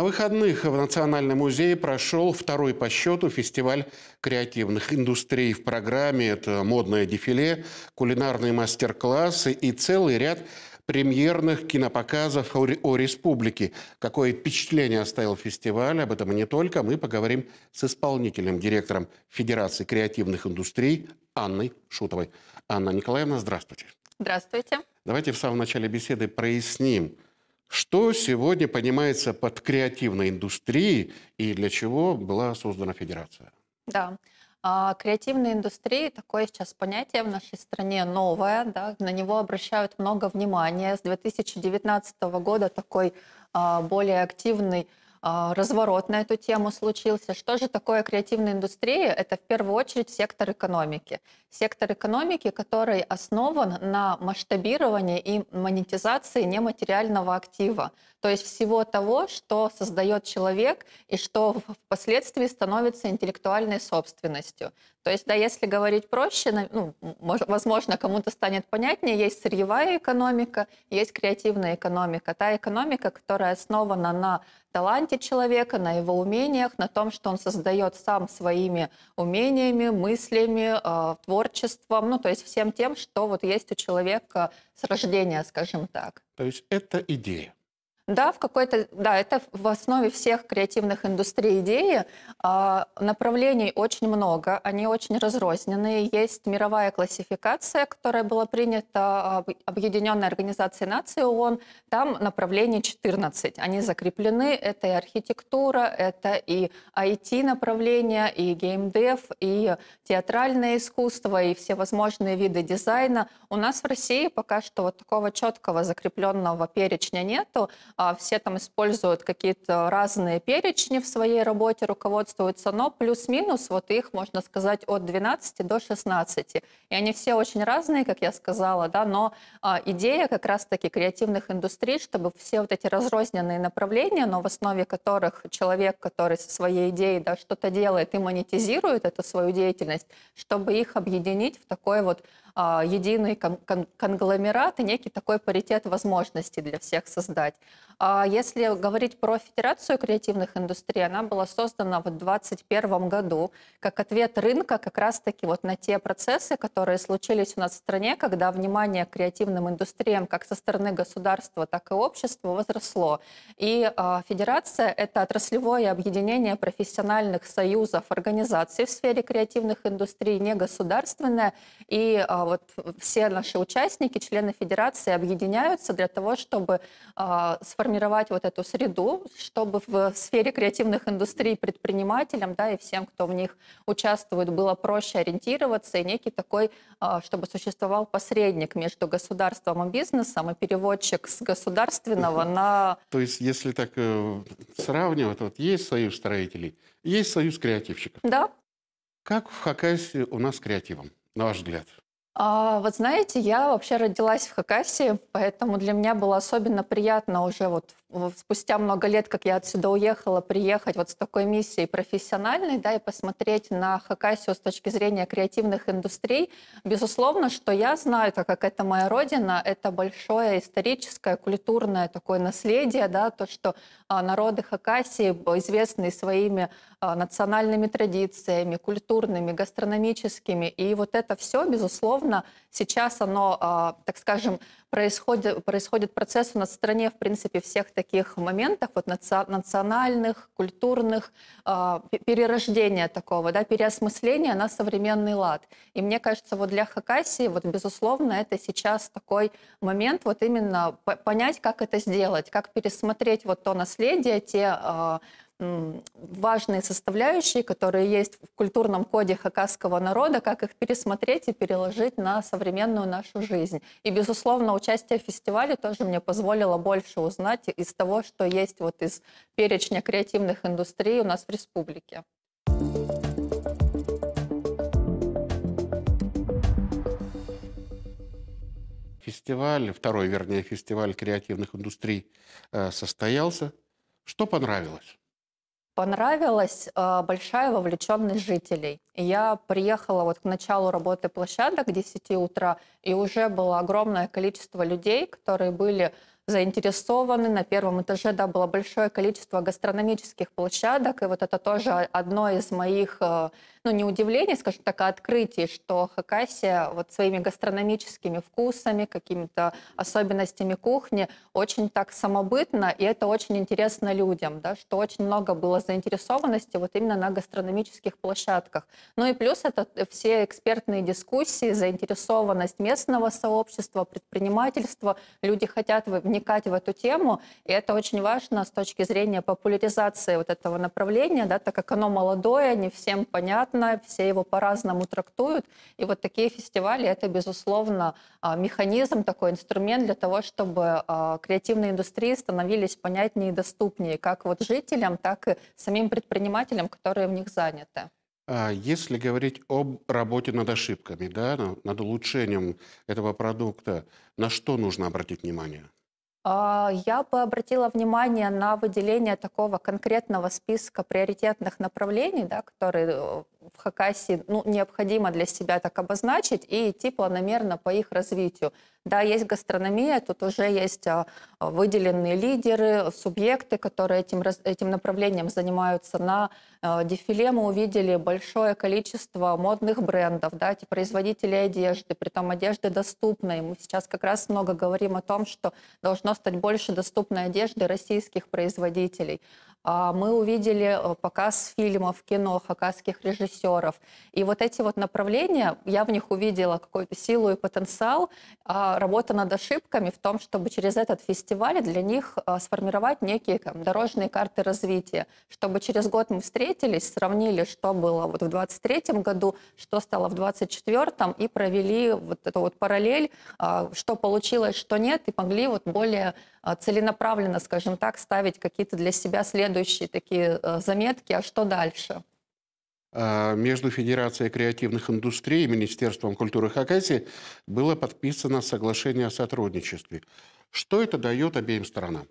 На выходных в Национальном музее прошел второй по счету фестиваль креативных индустрий. В программе это модное дефиле, кулинарные мастер-классы и целый ряд премьерных кинопоказов о, республике. Какое впечатление оставил фестиваль, об этом и не только. Мы поговорим с исполнительным директором Федерации креативных индустрий Анной Шутовой. Анна Николаевна, здравствуйте. Здравствуйте. Давайте в самом начале беседы проясним, что сегодня понимается под креативной индустрией и для чего была создана федерация? Да, а, креативная индустрия – такое сейчас понятие в нашей стране новое, да, на него обращают много внимания. С 2019 года такой а, более активный а, разворот на эту тему случился. Что же такое креативная индустрия? Это в первую очередь сектор экономики. Сектор экономики, который основан на масштабировании и монетизации нематериального актива, то есть всего того, что создает человек и что впоследствии становится интеллектуальной собственностью. То есть, да, если говорить проще, ну, возможно, кому-то станет понятнее, есть сырьевая экономика, есть креативная экономика. Та экономика, которая основана на таланте человека, на его умениях, на том, что он создает сам своими умениями, мыслями, э, творчеством, ну, то есть всем тем, что вот есть у человека с рождения, скажем так. То есть это идея. Да, в какой-то, да, это в основе всех креативных индустрий идеи. А, направлений очень много, они очень разрозненные. Есть мировая классификация, которая была принята а, Объединенной Организацией Наций ООН. Там направлений 14. Они закреплены. Это и архитектура, это и it направления, и геймдев, и театральное искусство, и все возможные виды дизайна. У нас в России пока что вот такого четкого закрепленного перечня нету. А все там используют какие-то разные перечни в своей работе, руководствуются, но плюс-минус, вот их, можно сказать, от 12 до 16. И они все очень разные, как я сказала, да, но а, идея как раз-таки креативных индустрий, чтобы все вот эти разрозненные направления, но в основе которых человек, который со своей идеей, да, что-то делает и монетизирует эту свою деятельность, чтобы их объединить в такой вот а, единый кон кон конгломерат и некий такой паритет возможностей для всех создать. А если говорить про Федерацию креативных индустрий, она была создана вот в 2021 году как ответ рынка как раз-таки вот на те процессы, которые случились у нас в стране, когда внимание к креативным индустриям как со стороны государства, так и общества возросло. И а, Федерация – это отраслевое объединение профессиональных союзов, организаций в сфере креативных индустрий, не государственное. И а, вот все наши участники, члены Федерации объединяются для того, чтобы сформировать формировать вот эту среду, чтобы в сфере креативных индустрий предпринимателям, да, и всем, кто в них участвует, было проще ориентироваться, и некий такой, а, чтобы существовал посредник между государством и бизнесом, и переводчик с государственного на... То есть, если так э, сравнивать, вот есть союз строителей, есть союз креативщиков. Да. Как в Хакасии у нас с креативом, на ваш взгляд? А, вот знаете, я вообще родилась в Хакасии, поэтому для меня было особенно приятно уже вот спустя много лет, как я отсюда уехала, приехать вот с такой миссией профессиональной, да, и посмотреть на Хакасию с точки зрения креативных индустрий. Безусловно, что я знаю, так как это моя родина, это большое историческое, культурное такое наследие, да, то, что а, народы Хакасии известны своими а, национальными традициями, культурными, гастрономическими, и вот это все, безусловно, безусловно, сейчас оно, а, так скажем, происходит, происходит процесс у нас в стране, в принципе, всех таких моментах, вот национальных, культурных, а, перерождения такого, да, переосмысления на современный лад. И мне кажется, вот для Хакасии, вот, безусловно, это сейчас такой момент, вот именно понять, как это сделать, как пересмотреть вот то наследие, те а, важные составляющие, которые есть в культурном коде хакасского народа, как их пересмотреть и переложить на современную нашу жизнь. И, безусловно, участие в фестивале тоже мне позволило больше узнать из того, что есть вот из перечня креативных индустрий у нас в республике. Фестиваль, второй, вернее, фестиваль креативных индустрий э, состоялся. Что понравилось? понравилась а, большая вовлеченность жителей. Я приехала вот к началу работы площадок к 10 утра, и уже было огромное количество людей, которые были заинтересованы. На первом этаже да, было большое количество гастрономических площадок, и вот это тоже одно из моих, э, ну не удивлений, скажем так, а открытий, что Хакасия вот своими гастрономическими вкусами, какими-то особенностями кухни очень так самобытно, и это очень интересно людям, да, что очень много было заинтересованности вот именно на гастрономических площадках. Ну и плюс это все экспертные дискуссии, заинтересованность местного сообщества, предпринимательства, люди хотят вникать в эту тему. И это очень важно с точки зрения популяризации вот этого направления, да, так как оно молодое, не всем понятно, все его по-разному трактуют. И вот такие фестивали — это, безусловно, а, механизм, такой инструмент для того, чтобы а, креативные индустрии становились понятнее и доступнее как вот жителям, так и самим предпринимателям, которые в них заняты. А если говорить об работе над ошибками, да, над улучшением этого продукта, на что нужно обратить внимание? А, я бы обратила внимание на выделение такого конкретного списка приоритетных направлений, да, которые э, в Хакасии ну, необходимо для себя так обозначить и идти планомерно по их развитию. Да, есть гастрономия, тут уже есть а, выделенные лидеры, субъекты, которые этим, этим направлением занимаются. На а, дефиле мы увидели большое количество модных брендов, да, эти производители одежды, при том одежды доступной. Мы сейчас как раз много говорим о том, что должно стать больше доступной одежды российских производителей. А, мы увидели э, показ фильмов, кино хакасских режиссеров. И вот эти вот направления, я в них увидела какую-то силу и потенциал, а, работа над ошибками в том, чтобы через этот фестиваль для них а, сформировать некие там, дорожные карты развития, чтобы через год мы встретились, сравнили, что было вот в 23 году, что стало в 24 и провели вот эту вот параллель, что получилось, что нет, и могли вот более а, целенаправленно, скажем так, ставить какие-то для себя следующие такие э, заметки, а что дальше? А, между Федерацией креативных индустрий и Министерством культуры Хакасии было подписано соглашение о сотрудничестве. Что это дает обеим сторонам?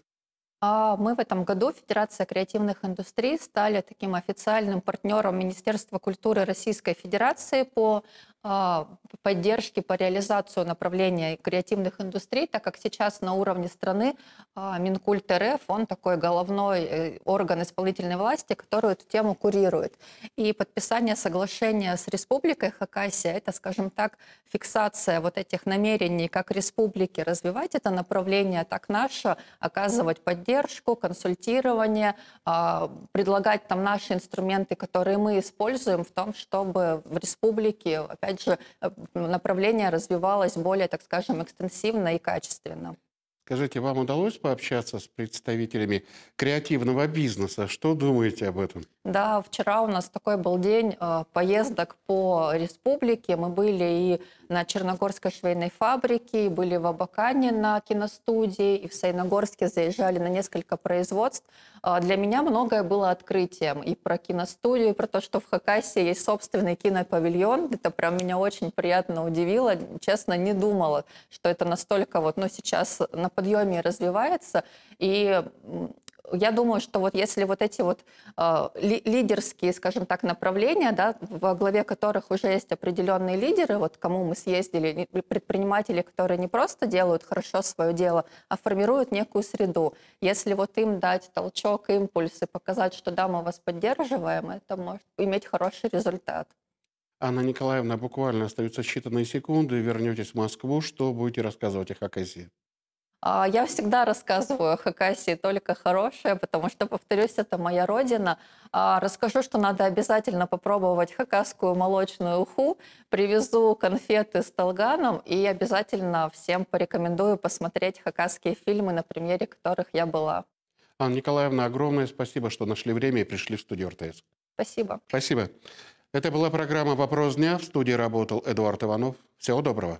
А, мы в этом году, Федерация креативных индустрий, стали таким официальным партнером Министерства культуры Российской Федерации по а, поддержки по реализации направления креативных индустрий, так как сейчас на уровне страны а, Минкульт РФ, он такой головной э, орган исполнительной власти, который эту тему курирует. И подписание соглашения с Республикой Хакасия, это, скажем так, фиксация вот этих намерений как республики развивать это направление, так наше, оказывать поддержку, консультирование, а, предлагать там наши инструменты, которые мы используем в том, чтобы в республике опять опять же, э, направление развивалось более, так скажем, экстенсивно и качественно. Скажите, вам удалось пообщаться с представителями креативного бизнеса? Что думаете об этом? Да, вчера у нас такой был день э, поездок по республике. Мы были и на Черногорской швейной фабрике, и были в Абакане на киностудии, и в Сайногорске заезжали на несколько производств. А для меня многое было открытием и про киностудию, и про то, что в Хакасии есть собственный кинопавильон. Это прям меня очень приятно удивило. Честно, не думала, что это настолько вот, ну, сейчас на подъеме развивается. И я думаю, что вот если вот эти вот э, лидерские, скажем так, направления, да, во главе которых уже есть определенные лидеры, вот кому мы съездили, предприниматели, которые не просто делают хорошо свое дело, а формируют некую среду. Если вот им дать толчок, импульс и показать, что да, мы вас поддерживаем, это может иметь хороший результат. Анна Николаевна, буквально остаются считанные секунды. Вернетесь в Москву. Что будете рассказывать о Хакасии? А, я всегда рассказываю о Хакасии только хорошее, потому что, повторюсь, это моя родина. А, расскажу, что надо обязательно попробовать хакасскую молочную уху. Привезу конфеты с толганом и обязательно всем порекомендую посмотреть хакасские фильмы, на премьере которых я была. Анна Николаевна, огромное спасибо, что нашли время и пришли в студию РТС. Спасибо. Спасибо. Это была программа «Вопрос дня». В студии работал Эдуард Иванов. Всего доброго.